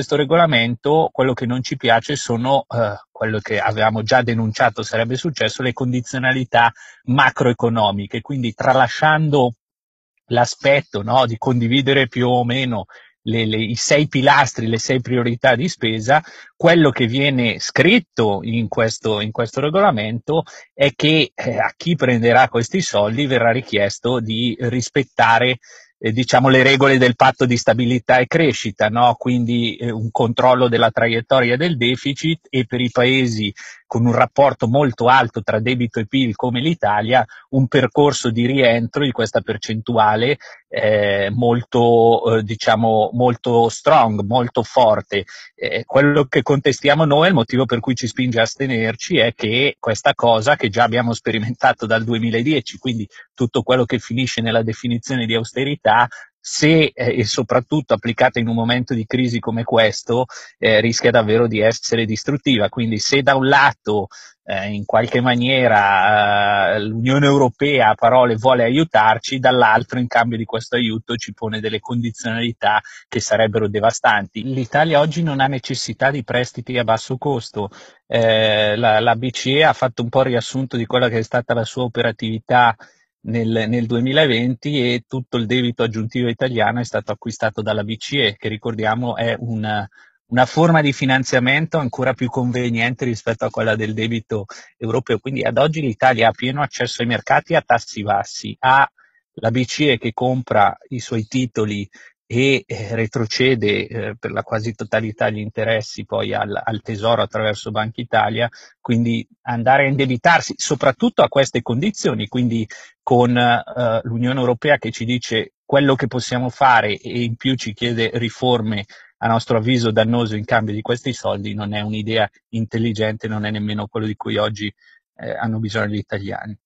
questo regolamento quello che non ci piace sono eh, quello che avevamo già denunciato sarebbe successo, le condizionalità macroeconomiche, quindi tralasciando l'aspetto no, di condividere più o meno le, le, i sei pilastri, le sei priorità di spesa, quello che viene scritto in questo, in questo regolamento è che eh, a chi prenderà questi soldi verrà richiesto di rispettare eh, diciamo, le regole del patto di stabilità e crescita, no? quindi eh, un controllo della traiettoria del deficit e per i paesi con un rapporto molto alto tra debito e PIL come l'Italia, un percorso di rientro di questa percentuale eh, molto, eh, diciamo, molto strong, molto forte. Eh, quello che contestiamo noi, il motivo per cui ci spinge a astenerci è che questa cosa che già abbiamo sperimentato dal 2010, quindi tutto quello che finisce nella definizione di austerità, se eh, e soprattutto applicata in un momento di crisi come questo, eh, rischia davvero di essere distruttiva. Quindi se da un lato eh, in qualche maniera eh, l'Unione Europea a parole vuole aiutarci, dall'altro in cambio di questo aiuto ci pone delle condizionalità che sarebbero devastanti. L'Italia oggi non ha necessità di prestiti a basso costo. Eh, la, la BCE ha fatto un po' il riassunto di quella che è stata la sua operatività nel, nel 2020 e tutto il debito aggiuntivo italiano è stato acquistato dalla BCE, che ricordiamo è una, una forma di finanziamento ancora più conveniente rispetto a quella del debito europeo. Quindi ad oggi l'Italia ha pieno accesso ai mercati a tassi bassi, ha la BCE che compra i suoi titoli e eh, retrocede eh, per la quasi totalità gli interessi poi al, al, tesoro attraverso Banca Italia, quindi andare a indebitarsi soprattutto a queste condizioni, quindi con eh, l'Unione Europea che ci dice quello che possiamo fare e in più ci chiede riforme a nostro avviso dannose in cambio di questi soldi, non è un'idea intelligente, non è nemmeno quello di cui oggi eh, hanno bisogno gli italiani.